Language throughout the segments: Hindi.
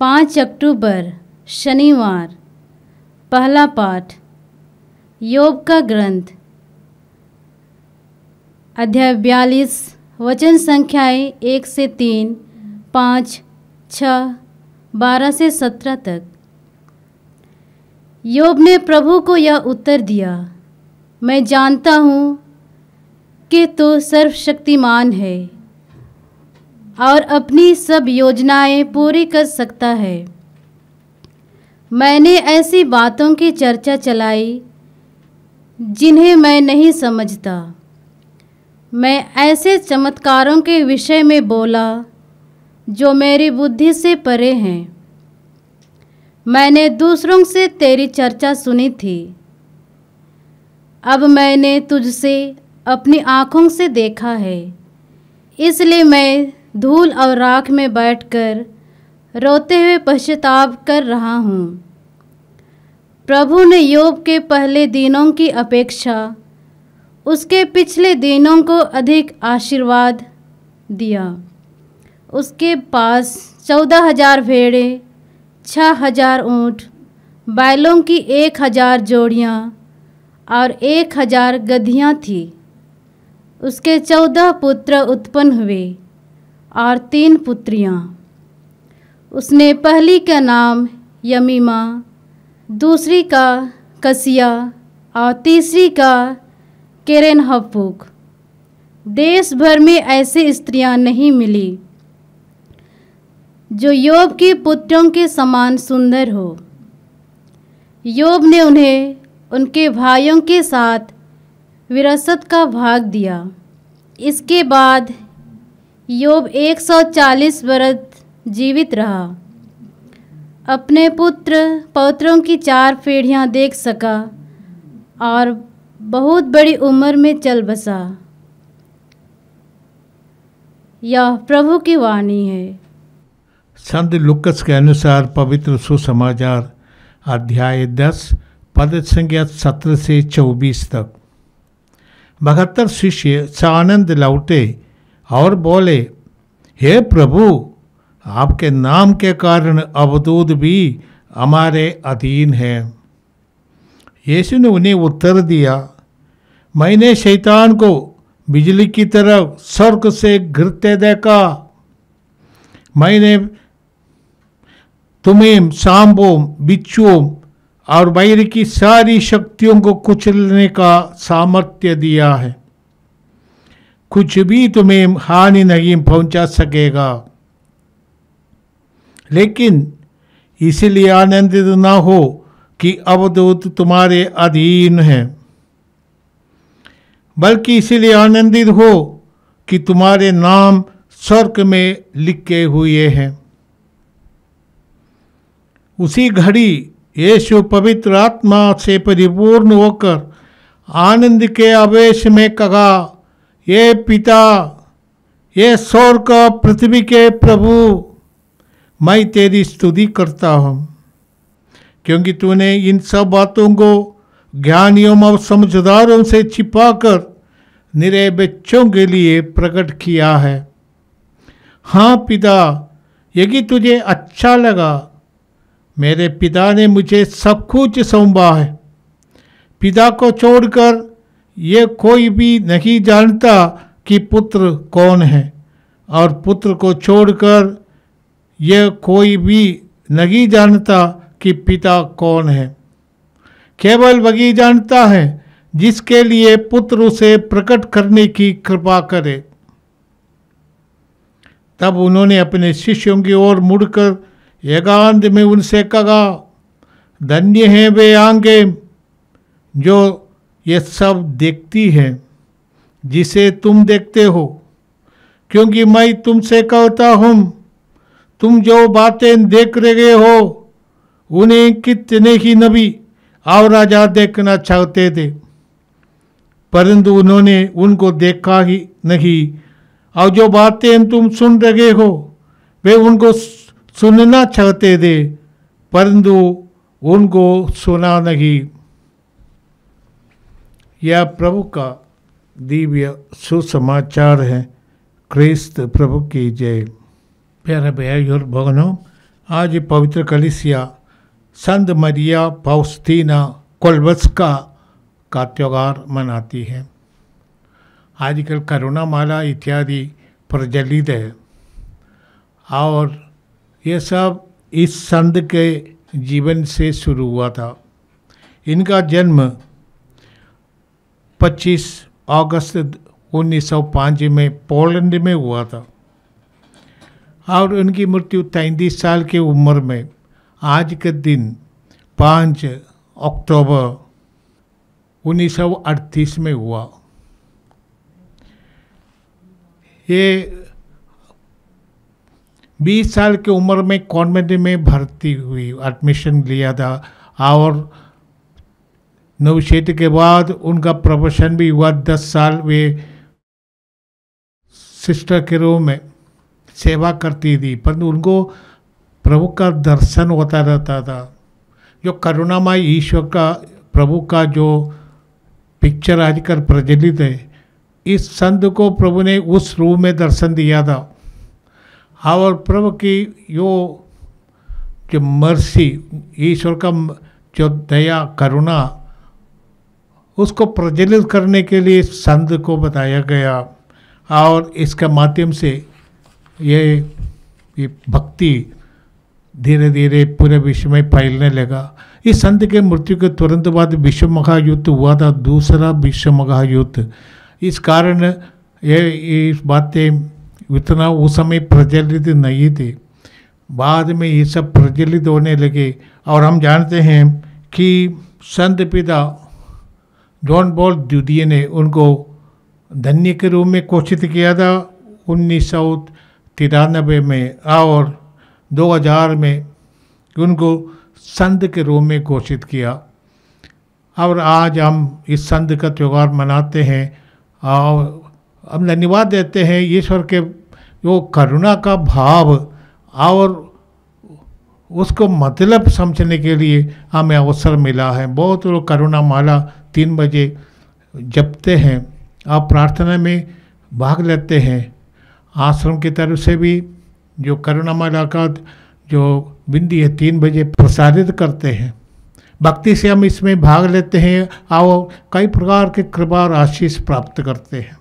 पाँच अक्टूबर शनिवार पहला पाठ योग का ग्रंथ अध्याय बयालीस वचन संख्याएं एक से तीन पाँच छ बारह से सत्रह तक योग ने प्रभु को यह उत्तर दिया मैं जानता हूँ कि तू सर्वशक्तिमान है और अपनी सब योजनाएं पूरी कर सकता है मैंने ऐसी बातों की चर्चा चलाई जिन्हें मैं नहीं समझता मैं ऐसे चमत्कारों के विषय में बोला जो मेरी बुद्धि से परे हैं मैंने दूसरों से तेरी चर्चा सुनी थी अब मैंने तुझसे अपनी आँखों से देखा है इसलिए मैं धूल और राख में बैठकर रोते हुए पश्चाताप कर रहा हूँ प्रभु ने योग के पहले दिनों की अपेक्षा उसके पिछले दिनों को अधिक आशीर्वाद दिया उसके पास चौदह हजार भेड़े छः हजार ऊँट बैलों की एक हजार जोड़ियाँ और एक हजार गधियाँ थी उसके चौदह पुत्र उत्पन्न हुए और तीन पुत्रियाँ उसने पहली का नाम यमीमा दूसरी का कसिया और तीसरी का केरेन हफूक देश भर में ऐसी स्त्रियाँ नहीं मिली जो योब के पुत्रों के समान सुंदर हो योब ने उन्हें उनके भाइयों के साथ विरासत का भाग दिया इसके बाद योब 140 वर्ष जीवित रहा अपने पुत्र पौत्रों की चार पीढ़ियाँ देख सका और बहुत बड़ी उम्र में चल बसा यह प्रभु की वाणी है संत लुकस के अनुसार पवित्र सुसमाचार अध्याय दस पद संख्या सत्रह से चौबीस तक बहत्तर शिष्य सानंद लौटे और बोले हे प्रभु आपके नाम के कारण अवदूत भी हमारे अधीन है यीशु ने उन्हें उत्तर दिया मैंने शैतान को बिजली की तरफ स्वर्ग से घिरते देखा मैंने तुम्हें सांबों बिच्छुओं और बैर की सारी शक्तियों को कुचलने का सामर्थ्य दिया है कुछ भी तुम्हें हानि नहीं पहुंचा सकेगा लेकिन इसलिए आनंदित ना हो कि अवधूत तुम्हारे अधीन है बल्कि इसलिए आनंदित हो कि तुम्हारे नाम स्वर्ग में लिखे हुए हैं उसी घड़ी यीशु पवित्र आत्मा से परिपूर्ण होकर आनंद के आवेश में कहा ये पिता ये सौर का पृथ्वी के प्रभु मैं तेरी स्तुति करता हूँ क्योंकि तूने इन सब बातों को ज्ञानियों और समझदारों से छिपाकर निरे बच्चों के लिए प्रकट किया है हाँ पिता यदि तुझे अच्छा लगा मेरे पिता ने मुझे सब कुछ सौंपा है पिता को छोड़कर ये कोई भी नहीं जानता कि पुत्र कौन है और पुत्र को छोड़कर यह कोई भी नहीं जानता कि पिता कौन है केवल वही जानता है जिसके लिए पुत्र उसे प्रकट करने की कृपा करे तब उन्होंने अपने शिष्यों की ओर मुड़कर एकांत में उनसे कहा धन्य हैं वे आंगे जो ये सब देखती है जिसे तुम देखते हो क्योंकि मैं तुमसे कहता हूँ तुम जो बातें देख रहे हो उन्हें कितने ही नबी और राजा देखना चाहते थे परंतु उन्होंने उनको देखा ही नहीं और जो बातें तुम सुन रहे हो वे उनको सुनना चाहते थे परंतु उनको सुना नहीं यह प्रभु का दिव्य सुसमाचार है क्रिस्त प्रभु की जय प्यारे भैया और भगनों आज पवित्र कलिसिया संत मरिया पाउस्तीना कोलबस्का का त्यौहार मनाती है आजकल करुणा माला इत्यादि प्रज्वलित है और ये सब इस संत के जीवन से शुरू हुआ था इनका जन्म 25 अगस्त 1905 में पोलैंड में हुआ था और उनकी मृत्यु तैंतीस साल की उम्र में आज के दिन 5 अक्टूबर 1938 में हुआ ये 20 साल की उम्र में कॉन्वेंट में भर्ती हुई एडमिशन लिया था और क्षेत्र के बाद उनका प्रोफेशन भी हुआ दस साल वे सिस्टर के रूप में सेवा करती थी परंतु उनको प्रभु का दर्शन होता रहता था जो करुणामय ईश्वर का प्रभु का जो पिक्चर आजकल प्रचलित है इस संत को प्रभु ने उस रूप में दर्शन दिया था और प्रभु की यो जो मर्सी ईश्वर का जो दया करुणा उसको प्रज्वलित करने के लिए संत को बताया गया और इसके माध्यम से ये, ये भक्ति धीरे धीरे पूरे विश्व में फैलने लगा इस संत के मृत्यु के तुरंत बाद विश्व महायुद्ध हुआ था दूसरा विश्व महायुद्ध इस कारण ये इस बातें इतना उस समय प्रज्वलित नहीं थी बाद में ये सब प्रज्वलित होने लगे और हम जानते हैं कि संत पिता डॉन बॉल द्वितीय ने उनको धन्य के रूप में घोषित किया था उन्नीस सौ तिरानबे में और 2000 में उनको संत के रूप में घोषित किया और आज हम इस संत का त्यौहार मनाते हैं और हम धन्यवाद देते हैं ईश्वर के वो करुणा का भाव और उसको मतलब समझने के लिए हमें अवसर मिला है बहुत लोग करुणा माला तीन बजे जपते हैं आप प्रार्थना में भाग लेते हैं आश्रम की तरफ से भी जो करुणा मुलाकात जो बिंदी है तीन बजे प्रसारित करते हैं भक्ति से हम इसमें भाग लेते हैं और कई प्रकार के कृपा और आशीष प्राप्त करते हैं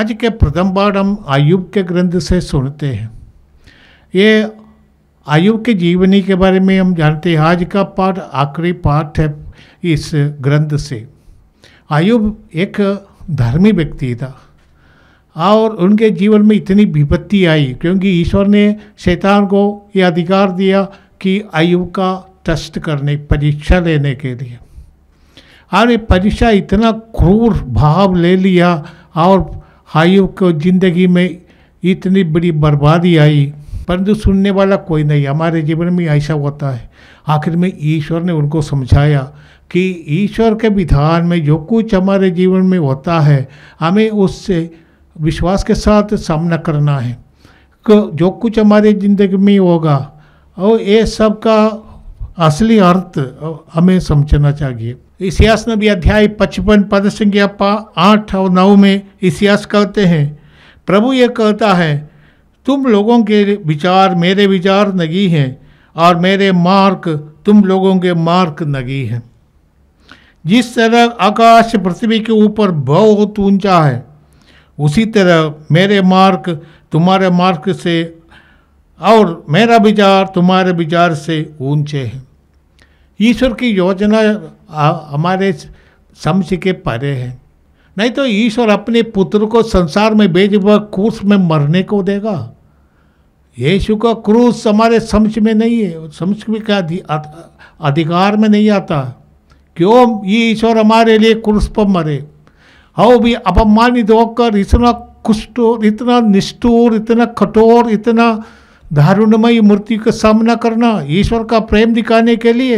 आज के प्रथम बार हम आयुब के ग्रंथ से सुनते हैं ये आयुब के जीवनी के बारे में हम जानते हैं आज का पाठ आखिरी पाठ है इस ग्रंथ से आयुब एक धर्मी व्यक्ति था और उनके जीवन में इतनी विपत्ति आई क्योंकि ईश्वर ने शैतान को यह अधिकार दिया कि आयुब का टेस्ट करने परीक्षा लेने के लिए और ये परीक्षा इतना क्रूर भाव ले लिया और आयुब को जिंदगी में इतनी बड़ी बर्बादी आई परंतु सुनने वाला कोई नहीं हमारे जीवन में ऐसा होता है आखिर में ईश्वर ने उनको समझाया कि ईश्वर के विधान में जो कुछ हमारे जीवन में होता है हमें उससे विश्वास के साथ सामना करना है जो कुछ हमारे ज़िंदगी में होगा और ये सब का असली अर्थ हमें समझना चाहिए इतिहास में भी अध्याय पचपन पद संख्या आठ और नौ में इतिहास कहते हैं प्रभु ये कहता है तुम लोगों के विचार मेरे विचार नगी हैं और मेरे मार्क तुम लोगों के मार्क नगी हैं जिस तरह आकाश पृथ्वी के ऊपर बहुत ऊंचा है उसी तरह मेरे मार्क तुम्हारे मार्क से और मेरा विचार तुम्हारे विचार से ऊंचे हैं ईश्वर की योजना हमारे समझ के परे है नहीं तो ईश्वर अपने पुत्र को संसार में भेज व कूस में मरने को देगा यीशु का क्रूस हमारे समझ में नहीं है समझ में क्या अधिकार में नहीं आता क्यों ये ईश्वर हमारे लिए क्रूस पर मरे हाउ भी अपमानित होकर इतना कुष्ठोर इतना निष्ठुर इतना कठोर इतना दारुणमयी मूर्ति का सामना करना ईश्वर का प्रेम दिखाने के लिए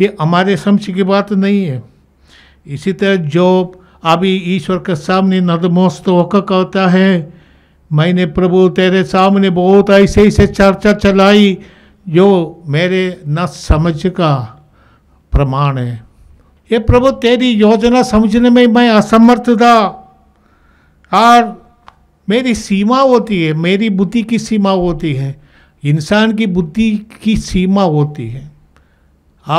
ये हमारे समझ की बात नहीं है इसी तरह जो अभी ईश्वर के सामने नदमोस्त होकर कहता है मैंने प्रभु तेरे सामने बहुत ऐसे ऐसे चर्चा चलाई जो मेरे न समझ का प्रमाण है ये प्रभु तेरी योजना समझने में मैं असमर्थ था और मेरी सीमा होती है मेरी बुद्धि की सीमा होती है इंसान की बुद्धि की सीमा होती है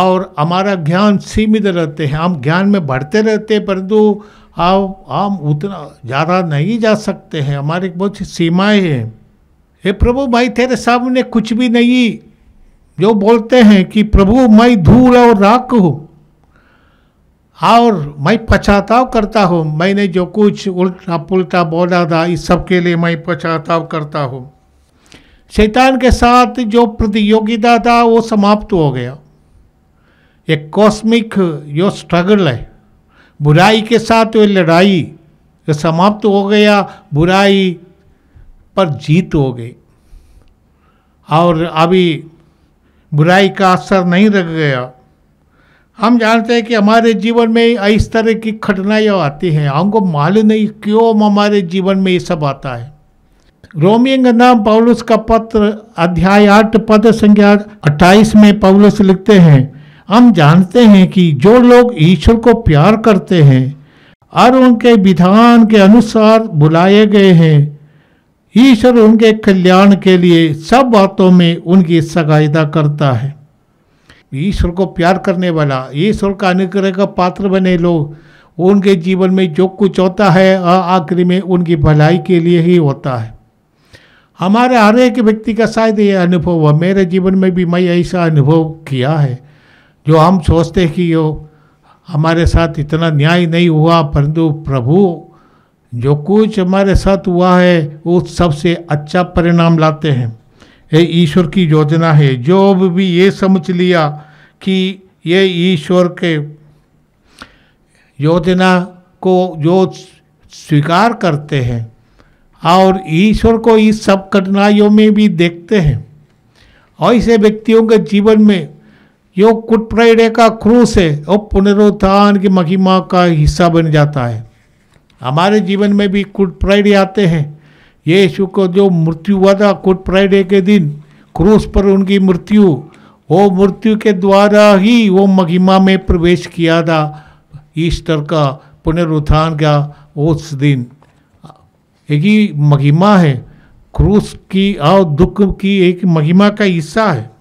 और हमारा ज्ञान सीमित रहते हैं हम ज्ञान में बढ़ते रहते हैं परंतु आप हम उतना ज़्यादा नहीं जा सकते हैं हमारी बहुत सी सीमाएं हैं हे प्रभु भाई तेरे सामने कुछ भी नहीं जो बोलते हैं कि प्रभु मैं धूल और राख हूँ और मैं पछताव करता हूँ मैंने जो कुछ उल्टा पुल्टा बोला था इस सब के लिए मैं पछताव करता हूँ शैतान के साथ जो प्रतियोगिता था वो समाप्त हो गया एक कॉस्मिक जो स्ट्रगल है बुराई के साथ वे लड़ाई समाप्त हो गया बुराई पर जीत हो गई और अभी बुराई का असर नहीं रह गया हम जानते हैं कि हमारे जीवन में इस तरह की घटनाएं आती हैं हमको मालूम नहीं क्यों हमारे जीवन में ये सब आता है रोमियों का नाम पौलुस का पत्र अध्याय आठ पद संख्या अट्ठाईस में पौलुस लिखते हैं हम जानते हैं कि जो लोग ईश्वर को प्यार करते हैं और उनके विधान के अनुसार बुलाए गए हैं ईश्वर उनके कल्याण के लिए सब बातों में उनकी सहायता करता है ईश्वर को प्यार करने वाला ईश्वर का अनुग्रह का पात्र बने लोग उनके जीवन में जो कुछ होता है आखिरी में उनकी भलाई के लिए ही होता है हमारे हर एक व्यक्ति का शायद ये अनुभव हुआ मेरे जीवन में भी मैं ऐसा अनुभव किया है जो हम सोचते कि यो हमारे साथ इतना न्याय नहीं हुआ परंतु प्रभु जो कुछ हमारे साथ हुआ है उस सबसे अच्छा परिणाम लाते हैं ये ईश्वर की योजना है जो भी ये समझ लिया कि ये ईश्वर के योजना को जो स्वीकार करते हैं और ईश्वर को इस सब कठिनाइयों में भी देखते हैं ऐसे व्यक्तियों के जीवन में यो गुड फ्राइडे का क्रूस है और पुनरुत्थान की महिमा का हिस्सा बन जाता है हमारे जीवन में भी गुड फ्राइडे आते हैं ये यीशु को जो मृत्यु हुआ था गुड फ्राइडे के दिन क्रूस पर उनकी मृत्यु वो मृत्यु के द्वारा ही वो महिमा में प्रवेश किया था ईस्टर का पुनरुत्थान का उस दिन एक ही महिमा है क्रूस की और दुख की एक महिमा का हिस्सा है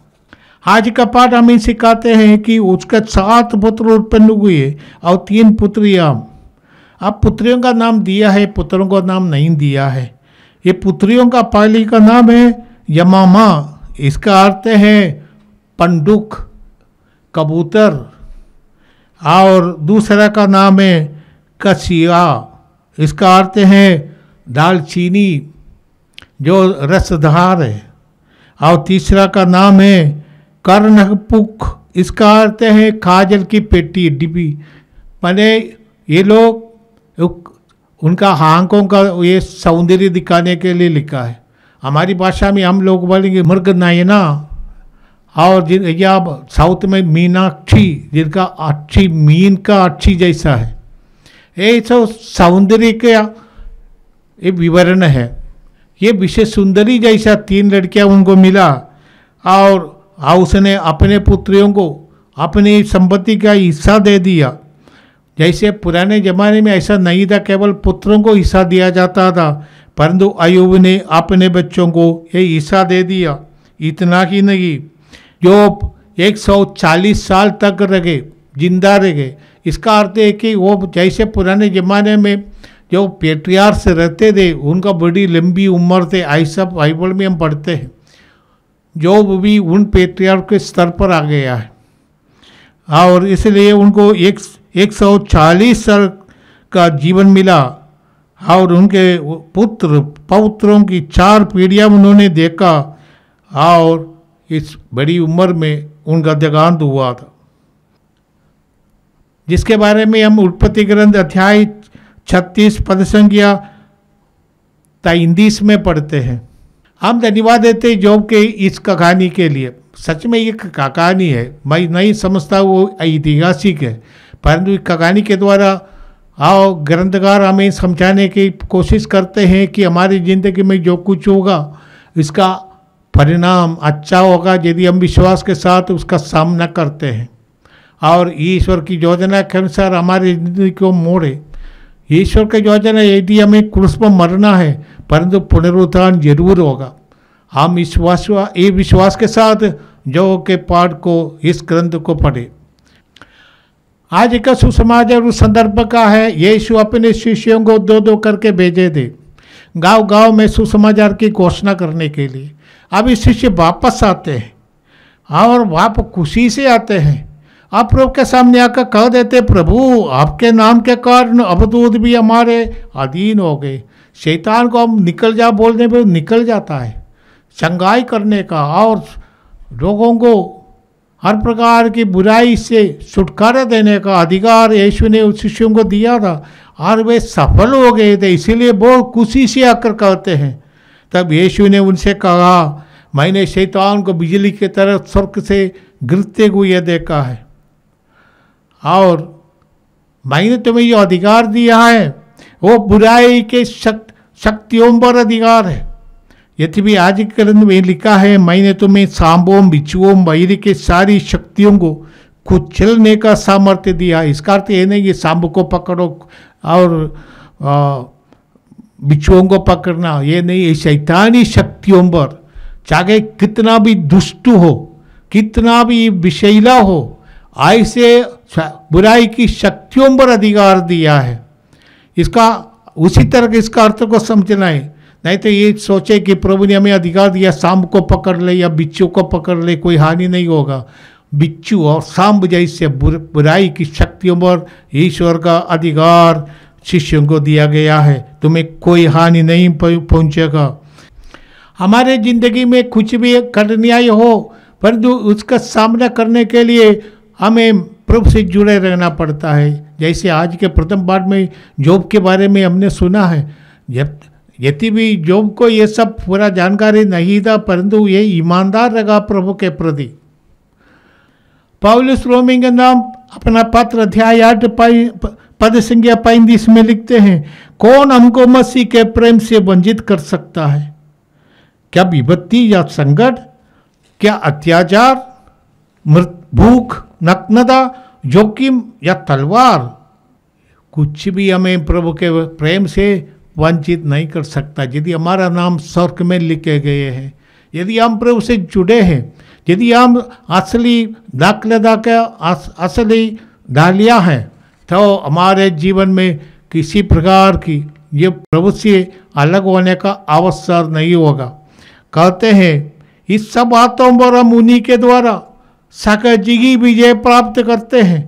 आज का पाठ हम सिखाते हैं कि उसका सात पुत्र उत्पन्न हुए और तीन पुत्रिया अब पुत्रियों का नाम दिया है पुत्रों का नाम नहीं दिया है ये पुत्रियों का पाली का नाम है यमामा इसका अर्थ है पंडुक कबूतर और दूसरा का नाम है कसिया इसका अर्थ है दालचीनी जो रसधार है और तीसरा का नाम है कर्णपुक इसका अर्थ है खाजल की पेटी डिब्बी माने ये लोग उनका हांकों का ये सौंदर्य दिखाने के लिए लिखा है हमारी भाषा में हम लोग बोलेंगे मृग नायना और या साउथ में मीनाक्षी जिनका अच्छी मीन का अच्छी जैसा है ये सब सौंदर्य का ये विवरण है ये विशेष सुंदरी जैसा तीन लड़कियां उनको मिला और आ उसने अपने पुत्रियों को अपनी संपत्ति का हिस्सा दे दिया जैसे पुराने जमाने में ऐसा नहीं था केवल पुत्रों को हिस्सा दिया जाता था परंतु अयुब ने अपने बच्चों को ये हिस्सा दे दिया इतना ही नहीं जो 140 साल तक रहे जिंदा रहे इसका अर्थ है कि वो जैसे पुराने ज़माने में जो पेट्रियार्स रहते थे उनका बड़ी लंबी उम्र थे ऐसा बाइबल में हम पढ़ते हैं जो भी उन पेट्रियार के स्तर पर आ गया है हाँ, और इसलिए उनको एक एक सौ चालीस साल का जीवन मिला हाँ, और उनके पुत्र पौत्रों की चार पीढ़ियाँ उन्होंने देखा हाँ, और इस बड़ी उम्र में उनका देगांत हुआ था जिसके बारे में हम उत्पत्ति ग्रंथ अध्याय छत्तीस पद संख्या तैंतीस में पढ़ते हैं हम धन्यवाद तो देते हैं जॉब के इस कहानी के लिए सच में ये कहानी है मैं नहीं समझता वो ऐतिहासिक है परंतु इस कहानी के द्वारा आओ ग्रंथकार हमें समझाने की कोशिश करते हैं कि हमारी ज़िंदगी में जो कुछ होगा इसका परिणाम अच्छा होगा यदि हम विश्वास के साथ उसका सामना करते हैं और ईश्वर की योजना के अनुसार हमारी ज़िंदगी को मोड़े ईश्वर का योजना यदि हमें क्रूस पर मरना है परंतु पुनरुत्थान जरूर होगा हम इस विश्वास ये विश्वास के साथ जो के पाठ को इस ग्रंथ को पढ़े आज का सुसमाज और उस संदर्भ का है यीशु अपने शिष्यों को दो दो करके भेजे थे गांव गांव में सुसमाचार की घोषणा करने के लिए अब शिष्य वापस आते हैं हाँ, और वापस खुशी से आते हैं आप प्रभु के सामने आकर कह देते प्रभु आपके नाम के कारण अवधूत भी हमारे अधीन हो गए शैतान को हम निकल जा बोलने पर निकल जाता है चंगाई करने का और लोगों को हर प्रकार की बुराई से छुटकारा देने का अधिकार यीशु ने उस शिष्यों को दिया था और वे सफल हो गए थे इसीलिए बहुत खुशी से आकर कहते हैं तब यीशु ने उनसे कहा मैंने शैतान को बिजली की तरह स्वर्ग से गिरते हुए देखा है और मैंने तुम्हें जो अधिकार दिया है वो बुराई के शक्त शक्तियों पर अधिकार है भी आज के ग्रंथ में लिखा है मैंने तुम्हें सांबों बिचुओं वैर के सारी शक्तियों को कुचलने का सामर्थ्य दिया इसका अर्थ ये नहीं कि सांब को पकड़ो और बिचुओं को पकड़ना ये नहीं ये शैतानी शक्तियों पर चाहे कितना भी दुष्ट हो कितना भी विषैला हो ऐसे बुराई की शक्तियों पर अधिकार दिया है इसका उसी तरह के इसका अर्थ को समझना है नहीं तो ये सोचे कि प्रभु ने हमें अधिकार दिया सांप को पकड़ ले या बिच्छू को पकड़ ले कोई हानि नहीं होगा बिच्छू और सांप जैसे बुर, बुराई की शक्तियों पर ईश्वर का अधिकार शिष्यों को दिया गया है तुम्हें कोई हानि नहीं पहुँचेगा हमारे जिंदगी में कुछ भी कठिनाई हो परंतु उसका सामना करने के लिए हमें प्रभु से जुड़े रहना पड़ता है जैसे आज के प्रथम बार में जॉब के बारे में हमने सुना है जब यदि भी जॉब को ये सब पूरा जानकारी नहीं था परंतु ये ईमानदार रहा प्रभु के प्रति पावलिस रोमिंग के नाम अपना पत्र अध्याय आठ पद संज्ञा पैंतीस में लिखते हैं कौन हमको मसीह के प्रेम से वंचित कर सकता है क्या विपत्ति या संकट क्या अत्याचार भूख नग्नता जोखिम या तलवार कुछ भी हमें प्रभु के प्रेम से वंचित नहीं कर सकता यदि हमारा नाम स्वर्ग में लिखे गए हैं यदि हम प्रभु से जुड़े हैं यदि हम असली दाखलदा का असली डालिया हैं तो हमारे जीवन में किसी प्रकार की ये प्रभु से अलग होने का अवसर नहीं होगा कहते हैं इस सब बातों पर हम उन्हीं के द्वारा साकर जिगी विजय प्राप्त करते हैं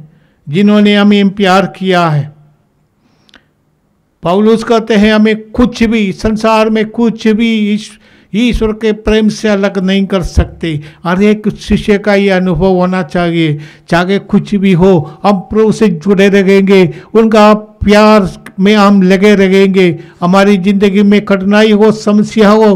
जिन्होंने हमें प्यार किया है पाउलूस कहते हैं हमें कुछ भी संसार में कुछ भी ईश्वर के प्रेम से अलग नहीं कर सकते हर एक शिष्य का ये अनुभव होना चाहिए चाहे कुछ भी हो हम प्रभु से जुड़े रहेंगे उनका प्यार में हम लगे रहेंगे हमारी ज़िंदगी में कठिनाई हो समस्या हो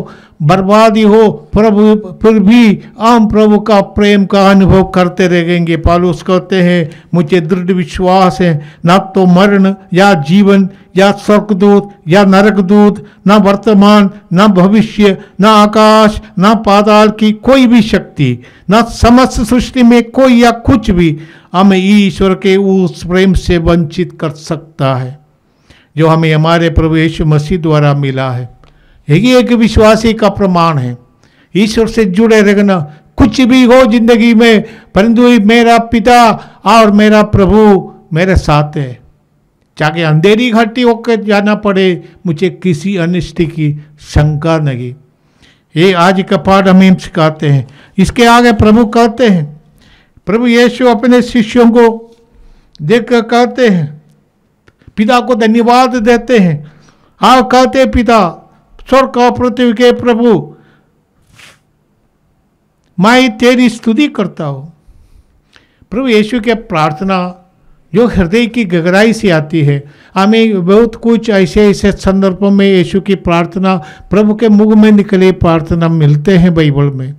बर्बादी हो प्रभु फिर भी आम प्रभु का प्रेम का अनुभव करते रहेंगे पालूस कहते हैं मुझे दृढ़ विश्वास है ना तो मरण या जीवन या स्वर्गदूत या नरकदूत ना वर्तमान ना भविष्य ना आकाश ना पाताल की कोई भी शक्ति ना समस्त सृष्टि में कोई या कुछ भी हमें ईश्वर के उस प्रेम से वंचित कर सकता है जो हमें हमारे प्रभु यीशु मसीह द्वारा मिला है यही एक विश्वासी का प्रमाण है ईश्वर से जुड़े रहना कुछ भी हो जिंदगी में परंतु मेरा पिता और मेरा प्रभु मेरे साथ है चाहे अंधेरी घाटी होकर जाना पड़े मुझे किसी अनिष्ट की शंका नहीं ये आज का पाठ हम सिखाते हैं इसके आगे प्रभु कहते हैं प्रभु यीशु अपने शिष्यों को देख कर कहते हैं पिता को धन्यवाद देते हैं आप कहते पिता स्वर्ग और पृथ्वी के प्रभु मैं तेरी स्तुति करता हूँ प्रभु यीशु के प्रार्थना जो हृदय की गगराई से आती है हमें बहुत कुछ ऐसे ऐसे संदर्भों में यीशु की प्रार्थना प्रभु के मुख में निकले प्रार्थना मिलते हैं बाइबल में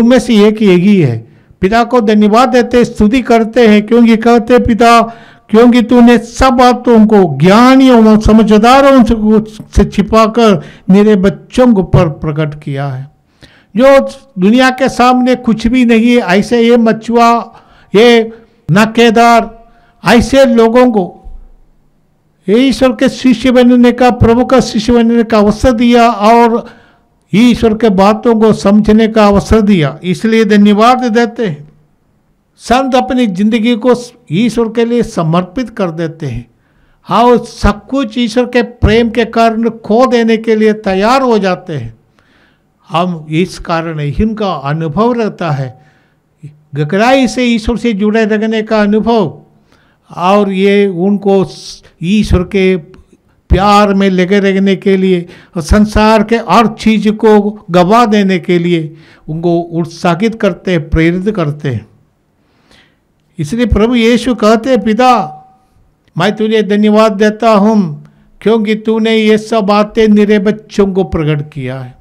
उनमें से एक यही है पिता को धन्यवाद देते स्तुति करते हैं क्योंकि कहते पिता क्योंकि तूने सब बातों को ज्ञानियों और समझदारों से छिपाकर मेरे बच्चों को पर प्रकट किया है जो दुनिया के सामने कुछ भी नहीं है ऐसे ये मछुआ ये नाकेदार ऐसे लोगों को ईश्वर के शिष्य बनने का प्रभु का शिष्य बनने का अवसर दिया और ईश्वर के बातों को समझने का अवसर दिया इसलिए धन्यवाद देते हैं संत अपनी जिंदगी को ईश्वर के लिए समर्पित कर देते हैं हाँ वो सब कुछ ईश्वर के प्रेम के कारण खो देने के लिए तैयार हो जाते हैं हम इस कारण इनका अनुभव रहता है गहराई से ईश्वर से जुड़े रहने का अनुभव और ये उनको ईश्वर के प्यार में लगे रहने के लिए और संसार के हर चीज़ को गवा देने के लिए उनको उत्साहित करते हैं प्रेरित करते हैं इसलिए प्रभु यीशु कहते पिता मैं तुझे धन्यवाद देता हूँ क्योंकि तूने ये सब बातें मेरे बच्चों को प्रकट किया है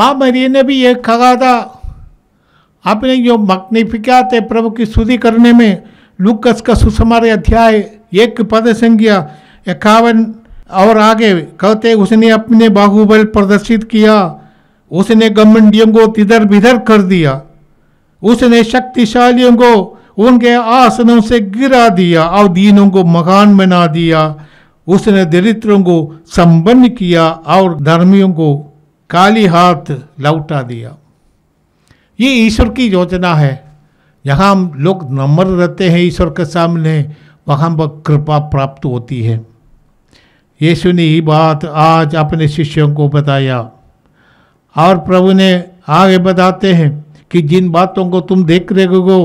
माँ मरिय ने भी ये कहा था आपने जो मग्निफिकात थे प्रभु की स्तुति करने में लुकस का सुसमार अध्याय एक पद संज्ञा इक्यावन और आगे कहते उसने अपने बाहुबल प्रदर्शित किया उसने गमंडियों को तिधर बिधर कर दिया उसने शक्तिशालियों को उनके आसनों से गिरा दिया दीनों को मकान बना दिया उसने दरिद्रों को संपन्न किया और धर्मियों को काली हाथ लौटा दिया ये ईश्वर की योजना है जहाँ हम लोग नम्र रहते हैं ईश्वर के सामने वहाँ पर कृपा प्राप्त होती है यीशु ने ये बात आज अपने शिष्यों को बताया और प्रभु ने आगे बताते हैं कि जिन बातों को तुम देख रहे हो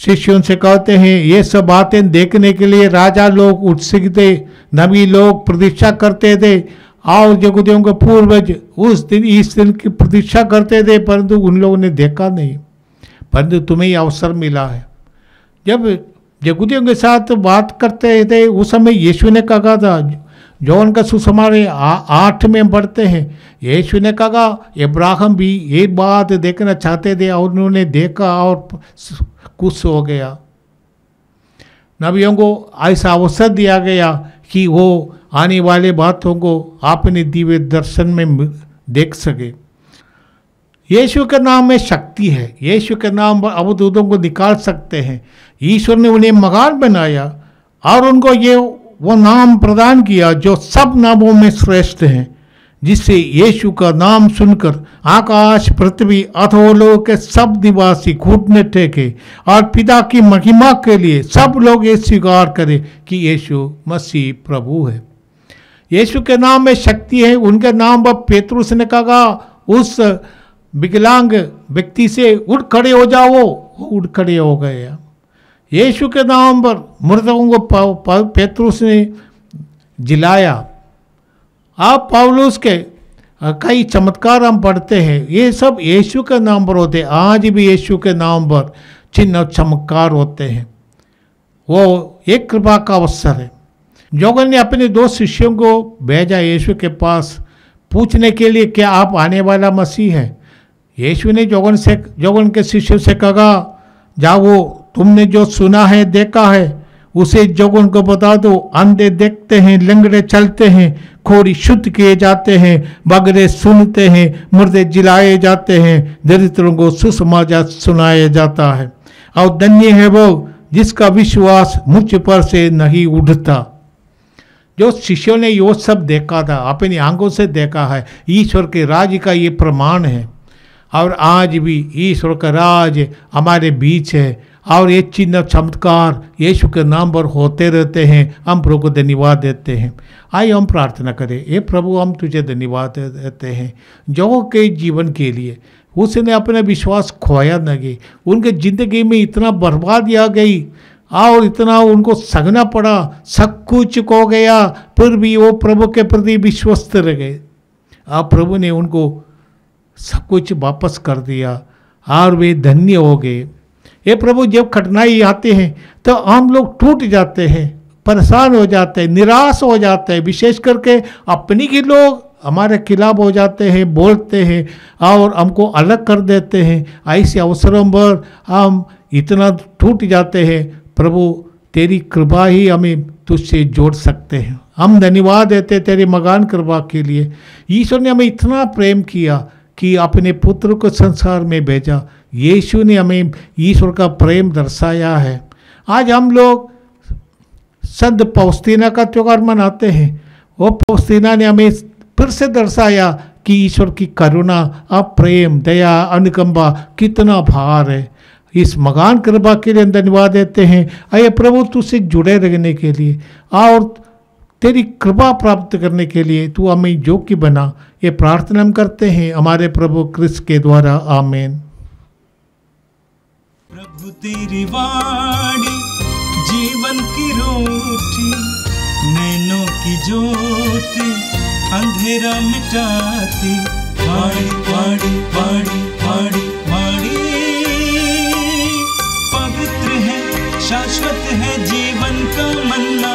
शिष्यों से कहते हैं ये सब बातें देखने के लिए राजा लोग उत्सुक थे नबी लोग प्रतीक्षा करते थे और जगुदेव के पूर्वज उस दिन इस दिन की प्रतीक्षा करते थे परंतु उन लोगों ने देखा नहीं परंतु तुम्हें ये अवसर मिला है जब जगुदेव के साथ बात करते थे उस समय यीशु ने कहा था जो का सुसमार आठ में बढ़ते हैं यीशु ने कहा इब्राहम भी ये बात देखना चाहते थे और उन्होंने देखा और कुछ हो गया नबियों को ऐसा अवसर दिया गया कि वो आने वाले बातों को अपने दिव्य दर्शन में देख सके यीशु के नाम में शक्ति है यीशु के नाम पर अवधूतों को निकाल सकते हैं ईश्वर ने उन्हें मगान बनाया और उनको ये वो नाम प्रदान किया जो सब नामों में श्रेष्ठ है जिससे यीशु का नाम सुनकर आकाश पृथ्वी अथोलोक के सब निवासी घूटने टेके और पिता की महिमा के लिए सब लोग ये स्वीकार करें कि यीशु मसीह प्रभु है यीशु के नाम में शक्ति है उनके नाम पर पेतरुस ने कहा उस विकलांग व्यक्ति से उठ खड़े हो जाओ उठ खड़े हो गए यीशु के नाम पर मृतकों को पेतरूस ने जिलाया आप पावलोस के कई चमत्कार हम पढ़ते हैं ये सब यीशु के नाम पर होते हैं आज भी यीशु के नाम पर चिन्ह और चमत्कार होते हैं वो एक कृपा का अवसर है जोगन ने अपने दो शिष्यों को भेजा यीशु के पास पूछने के लिए क्या आप आने वाला मसीह हैं यीशु ने जोगन से जोगन के शिष्य से कहा जाओ तुमने जो सुना है देखा है उसे जब उनको बता दो अंधे देखते हैं लंगड़े चलते हैं खोरी शुद्ध किए जाते हैं बगड़े सुनते हैं मुर्दे जिलाए जाते हैं दरिद्रों को सुसमाचार सुनाया जाता है और धन्य है वो जिसका विश्वास मुझ पर से नहीं उठता जो शिष्यों ने यो सब देखा था अपनी आंखों से देखा है ईश्वर के राज्य का ये प्रमाण है और आज भी ईश्वर का राज हमारे बीच है और ये चिन्ह चमत्कार यीशु के नाम पर होते रहते हैं हम प्रभु को धन्यवाद देते हैं आइए हम प्रार्थना करें ये प्रभु हम तुझे धन्यवाद देते हैं जो के जीवन के लिए उसने अपना विश्वास खोया न गई उनके ज़िंदगी में इतना बर्बाद आ गई और इतना उनको सगना पड़ा सब कुछ खो गया फिर भी वो प्रभु के प्रति विश्वस्त रह गए आप प्रभु ने उनको सब कुछ वापस कर दिया और वे धन्य हो गए ये प्रभु जब कठिनाई आते हैं तो हम लोग टूट जाते हैं परेशान हो जाते हैं निराश हो जाते हैं विशेष करके अपनी के लोग हमारे खिलाफ हो जाते हैं बोलते हैं और हमको अलग कर देते हैं ऐसे अवसरों पर हम इतना टूट जाते हैं प्रभु तेरी कृपा ही हमें तुझसे जोड़ सकते हैं हम धन्यवाद देते तेरे मगान कृपा के लिए ईश्वर ने हमें इतना प्रेम किया कि अपने पुत्र को संसार में भेजा यीशु ने हमें ईश्वर का प्रेम दर्शाया है आज हम लोग संत पौस्तीना का त्यौहार मनाते हैं वो पौस्तीना ने हमें फिर से दर्शाया कि ईश्वर की करुणा अब प्रेम दया अनुकंपा कितना भार है इस महान कृपा के लिए धन्यवाद देते हैं अये प्रभु तुझसे जुड़े रहने के लिए और तेरी कृपा प्राप्त करने के लिए तू हमें योग्य बना ये प्रार्थना हम करते हैं हमारे प्रभु कृष्ण के द्वारा आमेन प्रभु तेरी वाणी जीवन की रोटी नैनो की ज्योति अंधेरा मिटाती पाड़ी पाड़ी पाड़ी पाड़ी पाड़ी पवित्र है शाश्वत है जीवन का मन्ना